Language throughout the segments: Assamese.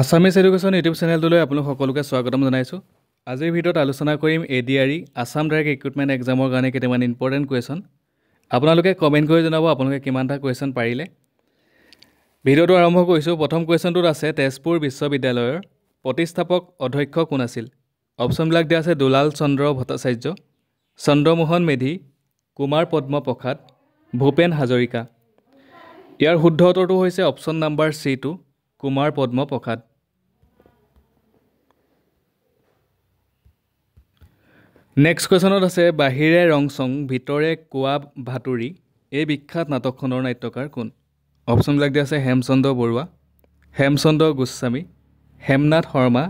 আছামিজ এডুকেশ্যন ইউটিউব চেনেলটোলৈ আপোনালোক সকলোকে স্বাগতম জনাইছোঁ আজিৰ ভিডিঅ'ত আলোচনা কৰিম A D R E Assam direct recruitment এক্সামৰ কাৰণে কেইটামান ইম্পৰ্টেণ্ট কুৱেশ্যন আপোনালোকে কমেণ্ট কৰি জনাব আপোনালোকে কিমানটা কুৱেশ্যন পাৰিলে ভিডিঅ'টো আৰম্ভ কৰিছোঁ প্ৰথম কুৱেশ্যনটোত আছে তেজপুৰ বিশ্ববিদ্যালয়ৰ প্ৰতিষ্ঠাপক অধ্যক্ষ কোন আছিল অপশ্যনবিলাক দিয়া আছে দুলাল চন্দ্ৰ ভট্টাচাৰ্য চন্দ্ৰমোহন মেধি কুমাৰ পদ্মপ্ৰসাদ ভূপেন হাজৰিকা ইয়াৰ শুদ্ধ উত্তৰটো হৈছে অপশ্যন নাম্বাৰ চি টু কুমাৰ পদ্ম প্ৰসাদ নেক্সট কুৱেশ্যনত আছে বাহিৰে ৰং চং ভিতৰে কোৱা ভাতুৰি এই বিখ্যাত নাটকখনৰ নাট্যকাৰ কোন অপশ্যনবিলাক দিয়া আছে হেমচন্দ্ৰ বৰুৱা হেমচন্দ্ৰ গোস্বামী হেমনাথ শৰ্মা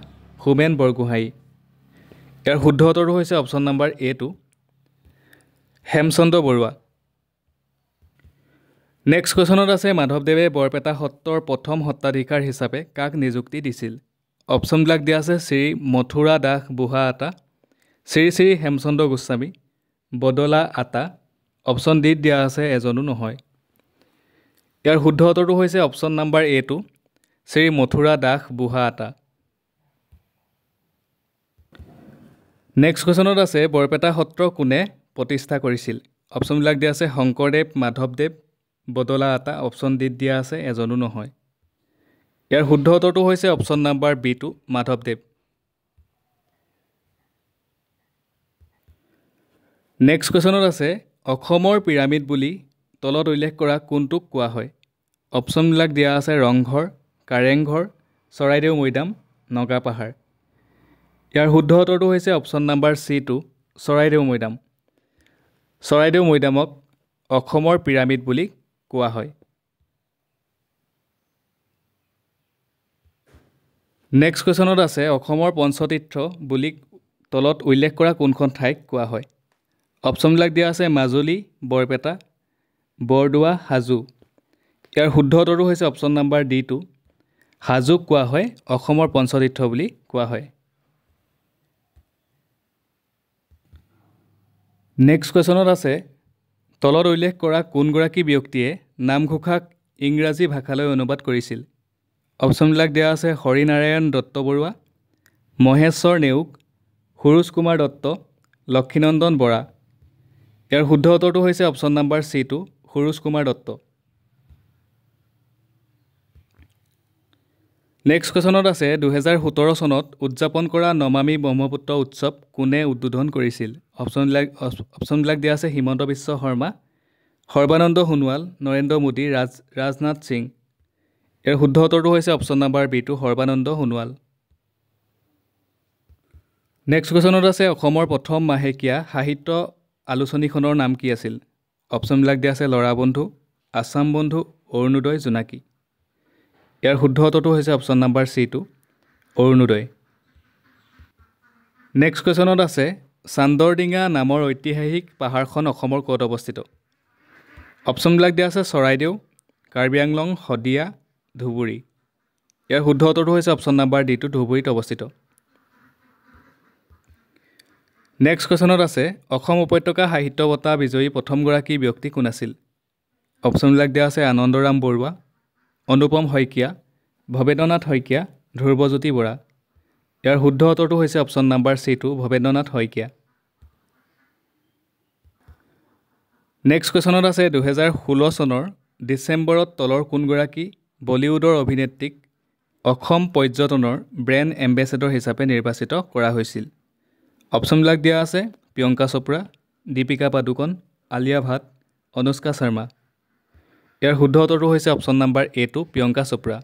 হোমেন বৰগোহাঁই ইয়াৰ শুদ্ধ উত্তৰটো হৈছে অপশ্যন নাম্বাৰ এ টু হেমচন্দ্ৰ বৰুৱা নেক্সট কুৱেশ্যনত আছে মাধৱদেৱে বৰপেটা সত্ৰৰ প্ৰথম সত্ৰাধিকাৰ হিচাপে কাক নিযুক্তি দিছিল অপশ্যনবিলাক দিয়া আছে শ্ৰী মথুৰা দাস বুঢ়া আটা শ্ৰী শ্ৰী হেমচন্দ্ৰ গোস্বামী বদলা আটা অপশ্যন ডিত দিয়া আছে এজনো নহয় ইয়াৰ শুদ্ধ উত্তৰটো হৈছে অপশ্যন নাম্বাৰ এ এইটো শ্ৰী মথুৰা দাস বুঢ়া আটা নেক্সট কুৱেশ্যনত আছে বৰপেটা সত্ৰ কোনে প্ৰতিষ্ঠা কৰিছিল অপশ্যনবিলাক দিয়া আছে শংকৰদেৱ মাধৱদেৱ বদলা এটা অপশ্যন ডিত দিয়া আছে এজনো নহয় ইয়াৰ শুদ্ধ উত্তৰটো হৈছে অপশ্যন নাম্বাৰ বি টু মাধৱদেৱ নেক্সট কুৱেশ্যনত আছে অসমৰ পিৰামিড বুলি তলত উল্লেখ কৰা কোনটোক কোৱা হয় অপশ্যনবিলাক দিয়া আছে ৰংঘৰ কাৰেংঘৰ চৰাইদেউ মৈদাম নগা পাহাৰ ইয়াৰ শুদ্ধ উত্তৰটো হৈছে অপশ্যন নাম্বাৰ চি টু চৰাইদেউ মৈদাম চৰাইদেউ মৈদামক অসমৰ পিৰামিড বুলি কোৱা হয় নেক্সট কুৱেশ্যনত আছে অসমৰ পঞ্চতীৰ্থ বুলি তলত উল্লেখ কৰা কোনখন ঠাইক কোৱা হয় অপশ্যনবিলাক দিয়া আছে মাজুলী বৰপেটা বৰদোৱা হাজু ইয়াৰ শুদ্ধ উত্তৰটো হৈছে অপশ্যন নাম্বাৰ ডি টু হাজোক কোৱা হয় অসমৰ পঞ্চতীৰ্থ বুলি কোৱা হয় নেক্সট কুৱেশ্যনত আছে তলত উল্লেখ কৰা কোনগৰাকী ব্যক্তিয়ে নামঘোষাক ইংৰাজী ভাষালৈ অনুবাদ কৰিছিল অপশ্যনবিলাক দিয়া আছে হৰিনাৰায়ণ দত্ত বৰুৱা মহেশ্বৰ নেওগ সুৰুজ কুমাৰ দত্ত লক্ষীনন্দন বৰা ইয়াৰ শুদ্ধ উত্তৰটো হৈছে অপশ্যন নাম্বাৰ চিটো সুৰুজ কুমাৰ দত্ত নেক্সট কুৱেশ্যনত আছে দুহেজাৰ সোতৰ চনত উদযাপন কৰা নমামী ব্ৰহ্মপুত্ৰ উৎসৱ কোনে উদ্বোধন কৰিছিল অপশ্যনবিলাক অপশ্যনবিলাক দিয়া আছে হিমন্ত বিশ্ব শৰ্মা সৰ্বানন্দ সোণোৱাল নৰেন্দ্ৰ মোদী ৰাজ ৰাজনাথ সিং ইয়াৰ শুদ্ধ উত্তৰটো হৈছে অপশ্যন নাম্বাৰ বি টু সৰ্বানন্দ সোণোৱাল নেক্সট কুৱেশ্যনত আছে অসমৰ প্ৰথম মাহেকীয়া সাহিত্য আলোচনীখনৰ নাম কি আছিল অপশ্যনবিলাক দিয়া আছে ল'ৰা বন্ধু আছাম বন্ধু অৰুণোদয় জোনাকী ইয়াৰ শুদ্ধ উত্তৰটো হৈছে অপশ্যন নাম্বাৰ চিটো অৰুণোদয় নেক্সট কুৱেশ্যনত আছে চান্দৰডিঙা নামৰ ঐতিহাসিক পাহাৰখন অসমৰ ক'ত অৱস্থিত অপশ্যনবিলাক দিয়া আছে চৰাইদেউ কাৰ্বি আংলং শদিয়া ধুবুৰী ইয়াৰ শুদ্ধ উত্তৰটো হৈছে অপশ্যন নাম্বাৰ ডিটো ধুবুৰীত অৱস্থিত নেক্সট কুৱেশ্যনত আছে অসম উপত্যকা সাহিত্য বঁটা বিজয়ী প্ৰথমগৰাকী ব্যক্তি কোন আছিল অপশ্যনবিলাক দিয়া আছে আনন্দৰাম বৰুৱা অনুপম শইকীয়া ভৱেন্দ্ৰনাথ শইকীয়া ধ্ৰুৱজ্যোতি বৰা ইয়াৰ শুদ্ধ উত্তৰটো হৈছে অপশ্যন নাম্বাৰ চি টু ভৱেন্দ্ৰনাথ শইকীয়া নেক্সট কুৱেশ্যনত আছে দুহেজাৰ ষোল্ল চনৰ ডিচেম্বৰত তলৰ কোনগৰাকী বলিউডৰ অভিনেত্ৰীক অসম পৰ্যটনৰ ব্ৰেণ্ড এম্বেচেডৰ হিচাপে নিৰ্বাচিত কৰা হৈছিল অপশ্যনবিলাক দিয়া আছে প্ৰিয়ংকা চোপ্ৰা দীপিকা পাডুকন আলিয়া ভাট অনুষ্কা শৰ্মা ইয়াৰ শুদ্ধ উত্তৰটো হৈছে অপশ্যন নাম্বাৰ এ টু প্ৰিয়ংকা চোপ্ৰা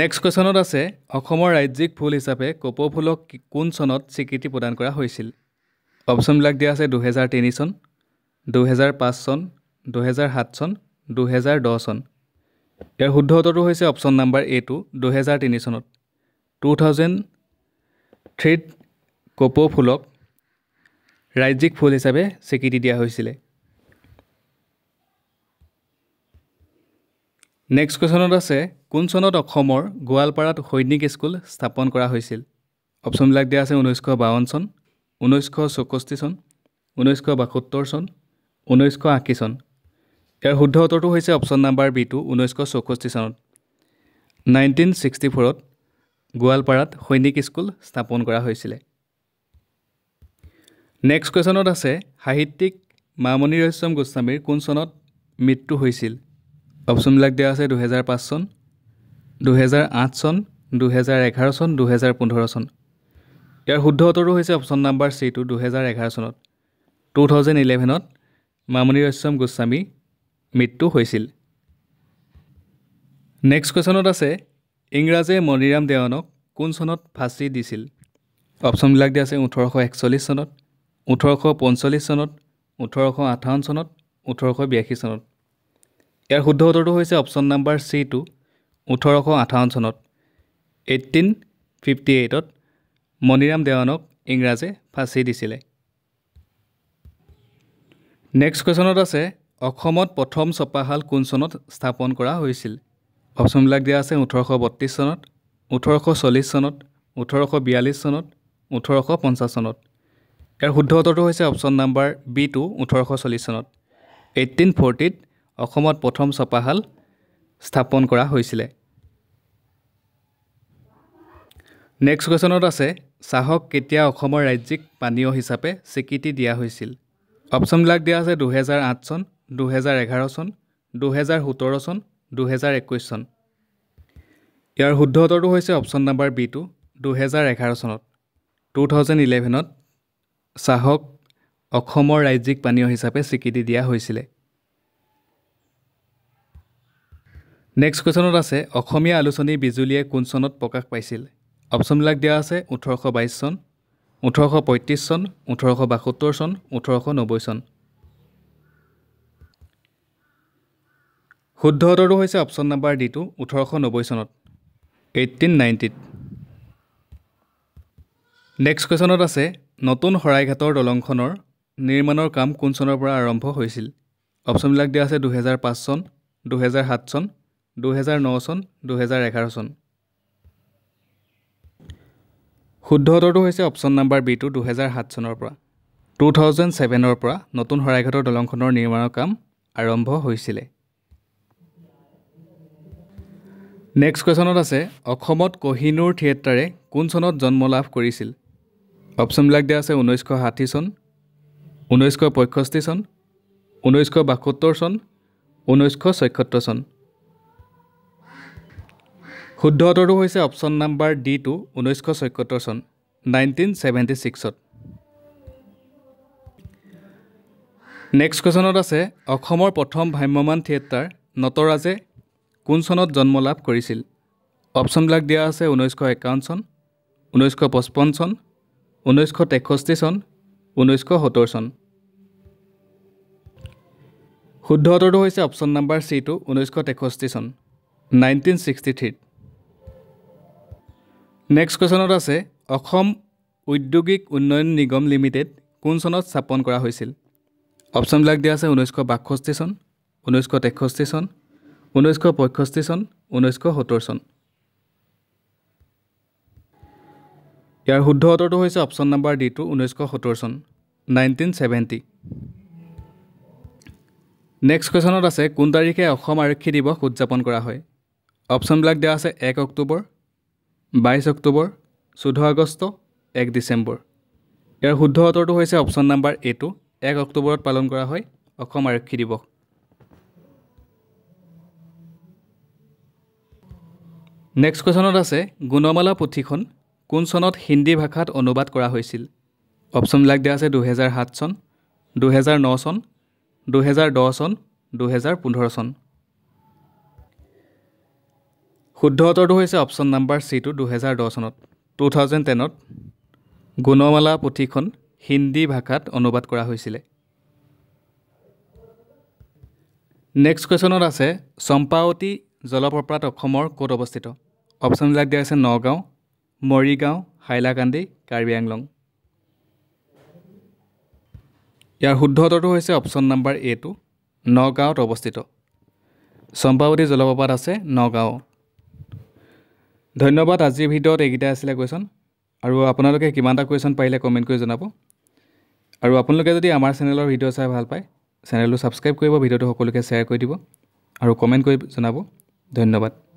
নেক্সট কুৱেশ্যনত আছে অসমৰ ৰাজ্যিক ফুল হিচাপে কপৌফুলক কোন চনত স্বীকৃতি প্ৰদান কৰা হৈছিল অপশ্যনবিলাক দিয়া আছে দুহেজাৰ তিনি চন দুহেজাৰ পাঁচ চন দুহেজাৰ সাত চন দুহেজাৰ দহ চন ইয়াৰ শুদ্ধ উত্তৰটো হৈছে অপশ্যন নাম্বাৰ এ টু দুহেজাৰ তিনি চনত টু থাউজেণ্ড থ্ৰীত ফুলক ৰাজ্যিক ফুল হিচাপে স্বীকৃতি দিয়া হৈছিলে নেক্সট কুৱেশ্যনত আছে কোন চনত অসমৰ গোৱালপাৰাত সৈনিক স্কুল স্থাপন কৰা হৈছিল অপশ্যনবিলাক দিয়া আছে ঊনৈছশ বাৱন্ন চন ঊনৈছশ চৌষষ্ঠি চন ঊনৈছশ বাসত্তৰ চন ঊনৈছশ আশী চন ইয়াৰ শুদ্ধ উত্তৰটো হৈছে অপশ্যন নাম্বাৰ বি টু ঊনৈছশ চৌষষ্ঠি চনত নাইনটিন ছিক্সটি ফ'ৰত গোৱালপাৰাত সৈনিক স্কুল স্থাপন কৰা হৈছিলে নেক্সট কুৱেশ্যনত আছে সাহিত্যিক মামণি ৰহস্যম গোস্বামীৰ কোন চনত মৃত্যু হৈছিল অপশ্যনবিলাক দিয়া আছে দুহেজাৰ পাঁচ চন দুহেজাৰ আঠ চন দুহেজাৰ এঘাৰ চন দুহেজাৰ পোন্ধৰ চন ইয়াৰ শুদ্ধ উত্তৰটো হৈছে অপশ্যন নাম্বাৰ চিটো দুহেজাৰ এঘাৰ চনত টু থাউজেণ্ড ইলেভেনত মামণি ৰস্যম গোস্বামী মৃত্যু হৈছিল নেক্সট কুৱেশ্যনত আছে ইংৰাজে মণিৰাম দেৱানক কোন চনত ফাঁচি দিছিল অপশ্যনবিলাক দিয়া আছে ওঠৰশ একচল্লিছ চনত ওঠৰশ পঞ্চল্লিছ চনত ওঠৰশ আঠাৱন্ন চনত ওঠৰশ বিয়াশী চনত ইয়াৰ শুদ্ধ উত্তৰটো হৈছে অপশ্যন নাম্বাৰ চি টু ওঠৰশ আঠাৱন্ন চনত এইটিন ফিফটি এইটত মণিৰাম দেৱানক ইংৰাজে ফাঁচি দিছিলে নেক্সট কুৱেশ্যনত আছে অসমত প্ৰথম ছপাশাল কোন চনত স্থাপন কৰা হৈছিল অপশ্যনবিলাক দিয়া আছে ওঠৰশ বত্ৰিছ চনত ওঠৰশ চল্লিছ চনত ওঠৰশ বিয়াল্লিছ চনত ওঠৰশ পঞ্চাছ চনত ইয়াৰ শুদ্ধ উত্তৰটো হৈছে অপশ্যন নাম্বাৰ বি টু ওঠৰশ চল্লিছ চনত এইটিন ফৰ্টিত অসমত প্ৰথম ছপাশাল স্থাপন কৰা হৈছিলে নেক্সট কুৱেশ্যনত আছে চাহক কেতিয়া অসমৰ ৰাজ্যিক পানীয় হিচাপে স্বীকৃতি দিয়া হৈছিল অপশ্যনবিলাক দিয়া আছে দুহেজাৰ আঠ চন দুহেজাৰ এঘাৰ চন দুহেজাৰ সোতৰ চন দুহেজাৰ একৈছ চন ইয়াৰ শুদ্ধ উত্তৰটো হৈছে অপশ্যন নাম্বাৰ বি টু দুহেজাৰ এঘাৰ চনত টু থাউজেণ্ড ইলেভেনত চাহক অসমৰ ৰাজ্যিক পানীয় হিচাপে স্বীকৃতি দিয়া হৈছিলে নেক্সট কুৱেশ্যনত আছে অসমীয়া আলোচনী বিজুলীয়ে কোন চনত প্ৰকাশ পাইছিল অপশ্যনবিলাক দিয়া আছে ওঠৰশ বাইছ চন ওঠৰশ পঁয়ত্ৰিছ চন ওঠৰশ বাসত্তৰ চন ওঠৰশ নব্বৈ চন শুদ্ধ উত্তৰটো হৈছে অপশ্যন নাম্বাৰ ডিটো ওঠৰশ নব্বৈ চনত এইটিন নাইণ্টিত নেক্সট কুৱেশ্যনত আছে নতুন শৰাইঘাটৰ দলংখনৰ নিৰ্মাণৰ কাম কোন চনৰ পৰা আৰম্ভ হৈছিল অপশ্যনবিলাক দিয়া আছে দুহেজাৰ পাঁচ চন দুহেজাৰ সাত চন দুহেজাৰ ন চন দুহেজাৰ এঘাৰ চন শুদ্ধ উত্তৰটো হৈছে অপশ্যন নাম্বাৰ বিটো দুহেজাৰ সাত চনৰ পৰা টু থাউজেণ্ড ছেভেনৰ পৰা নতুন শৰাইঘাটৰ দলংখনৰ নিৰ্মাণৰ কাম আৰম্ভ হৈছিলে নেক্সট কুৱেশ্যনত আছে অসমত কহিনুৰ থিয়েটাৰে কোন চনত জন্ম লাভ কৰিছিল অপশ্যনবিলাক দিয়া আছে ঊনৈছশ ষাঠি চন ঊনৈছশ পঁয়ষষ্ঠি চন ঊনৈছশ বাসত্তৰ চন ঊনৈছশ ছয়সত্তৰ চন শুদ্ধ উত্তৰটো হৈছে অপশ্যন নাম্বাৰ ডি টু ঊনৈছশ ছয়সত্তৰ চন নাইনটিন ছেভেণ্টি ছিক্সত নেক্সট কুৱেশ্যনত আছে অসমৰ প্ৰথম ভ্ৰাম্যমান থিয়েটাৰ নটৰাজে কোন চনত জন্ম লাভ কৰিছিল অপশ্যনবিলাক দিয়া আছে ঊনৈছশ একাৱন্ন চন ঊনৈছশ পঁচপন্ন চন ঊনৈছশ তেষষ্ঠি চন ঊনৈছশ সত্তৰ চন শুদ্ধ উত্তৰটো হৈছে অপশ্যন নাম্বাৰ চি টু ঊনৈছশ তেষষ্ঠি চন নাইনটিন ছিক্সটি থ্ৰীত নেক্সট কুৱেশ্যনত আছে অসম উদ্যোগিক উন্নয়ন নিগম লিমিটেড কোন চনত স্থাপন কৰা হৈছিল অপশ্যনবিলাক দিয়া আছে ঊনৈছশ বাষষ্ঠি চন ঊনৈছশ তেষষ্ঠি চন ঊনৈছশ পঁয়ষষ্ঠি চন ঊনৈছশ সত্তৰ চন ইয়াৰ শুদ্ধ উত্তৰটো হৈছে অপশ্যন নম্বৰ ডিটো ঊনৈছশ সত্তৰ চন নাইনটিন ছেভেণ্টি নেক্সট কুৱেশ্যনত আছে কোন তাৰিখে অসম আৰক্ষী দিৱস উদযাপন কৰা হয় অপশ্যনবিলাক দিয়া আছে এক অক্টোবৰ বাইছ অক্টোবৰ চৈধ্য আগষ্ট এক ডিচেম্বৰ ইয়াৰ শুদ্ধ উত্তৰটো হৈছে অপশ্যন নাম্বাৰ এইটো এক অক্টোবৰত পালন কৰা হয় অসম আৰক্ষী দিৱস নেক্সট কুৱেশ্যনত আছে গুণমালা পুথিখন কোন চনত হিন্দী ভাষাত অনুবাদ কৰা হৈছিল অপশ্যনবিলাক দিয়া আছে দুহেজাৰ সাত চন দুহেজাৰ ন চন দুহেজাৰ দহ চন দুহেজাৰ পোন্ধৰ চন শুদ্ধ উত্তৰটো হৈছে অপশ্যন নাম্বাৰ চি চিটো দুহেজাৰ দহ চনত টু থাউজেণ্ড টেনত গুণমালা পুথিখন হিন্দী ভাষাত অনুবাদ কৰা হৈছিলে নেক্সট কুৱেশ্যনত আছে চম্পাৱতী জলপ্ৰপাত অসমৰ ক'ত অৱস্থিত অপশ্যনবিলাক দিয়া হৈছে নগাঁও মৰিগাঁও হাইলাকান্দি কাৰ্বি আংলং ইয়াৰ শুদ্ধ উত্তৰটো হৈছে অপশ্যন নাম্বাৰ এ টু নগাঁৱত অৱস্থিত চম্পাৱতী জলপ্ৰপাত আছে নগাঁও ধন্যবাদ আজিৰ ভিডিঅ'ত এইকেইটা আছিলে কুৱেশ্যন আৰু আপোনালোকে কিমান এটা কুৱেশ্যন পাৰিলে কমেণ্ট কৰি জনাব আৰু আপোনালোকে যদি আমাৰ চেনেলৰ ভিডিঅ' চাই ভাল পায় চেনেলটো ছাবস্ক্ৰাইব কৰিব ভিডিঅ'টো সকলোকে শ্বেয়াৰ কৰি দিব আৰু কমেণ্ট কৰি জনাব ধন্যবাদ